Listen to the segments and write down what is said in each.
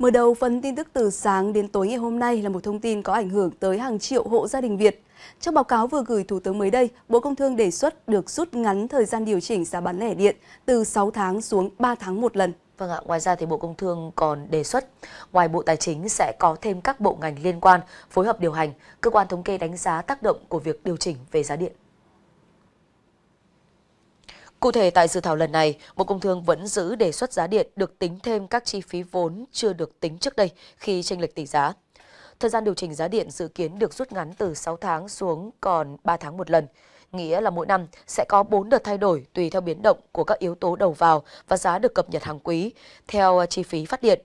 Mở đầu phần tin tức từ sáng đến tối ngày hôm nay là một thông tin có ảnh hưởng tới hàng triệu hộ gia đình Việt. Trong báo cáo vừa gửi Thủ tướng mới đây, Bộ Công Thương đề xuất được rút ngắn thời gian điều chỉnh giá bán lẻ điện từ 6 tháng xuống 3 tháng một lần. Vâng ạ, ngoài ra thì Bộ Công Thương còn đề xuất, ngoài Bộ Tài chính sẽ có thêm các bộ ngành liên quan phối hợp điều hành, cơ quan thống kê đánh giá tác động của việc điều chỉnh về giá điện. Cụ thể tại dự thảo lần này, Bộ Công Thương vẫn giữ đề xuất giá điện được tính thêm các chi phí vốn chưa được tính trước đây khi tranh lệch tỷ giá. Thời gian điều chỉnh giá điện dự kiến được rút ngắn từ 6 tháng xuống còn 3 tháng một lần, nghĩa là mỗi năm sẽ có 4 đợt thay đổi tùy theo biến động của các yếu tố đầu vào và giá được cập nhật hàng quý theo chi phí phát điện.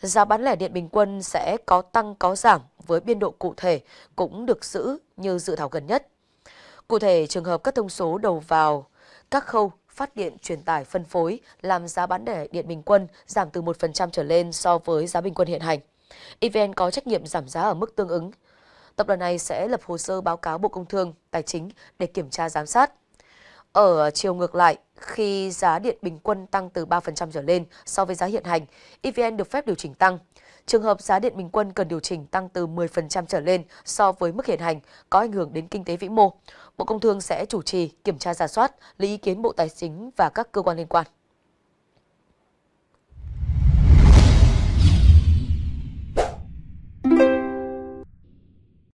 Giá bán lẻ điện bình quân sẽ có tăng có giảm với biên độ cụ thể cũng được giữ như dự thảo gần nhất. Cụ thể, trường hợp các thông số đầu vào các khâu phát điện, truyền tải, phân phối làm giá bán lẻ điện bình quân giảm từ 1% trở lên so với giá bình quân hiện hành. EVN có trách nhiệm giảm giá ở mức tương ứng. Tập đoàn này sẽ lập hồ sơ báo cáo Bộ Công Thương, Tài chính để kiểm tra giám sát. Ở chiều ngược lại, khi giá điện bình quân tăng từ 3% trở lên so với giá hiện hành, EVN được phép điều chỉnh tăng trường hợp giá điện bình quân cần điều chỉnh tăng từ 10% trở lên so với mức hiện hành có ảnh hưởng đến kinh tế vĩ mô. Bộ Công Thương sẽ chủ trì, kiểm tra giả soát, lấy ý kiến Bộ Tài chính và các cơ quan liên quan.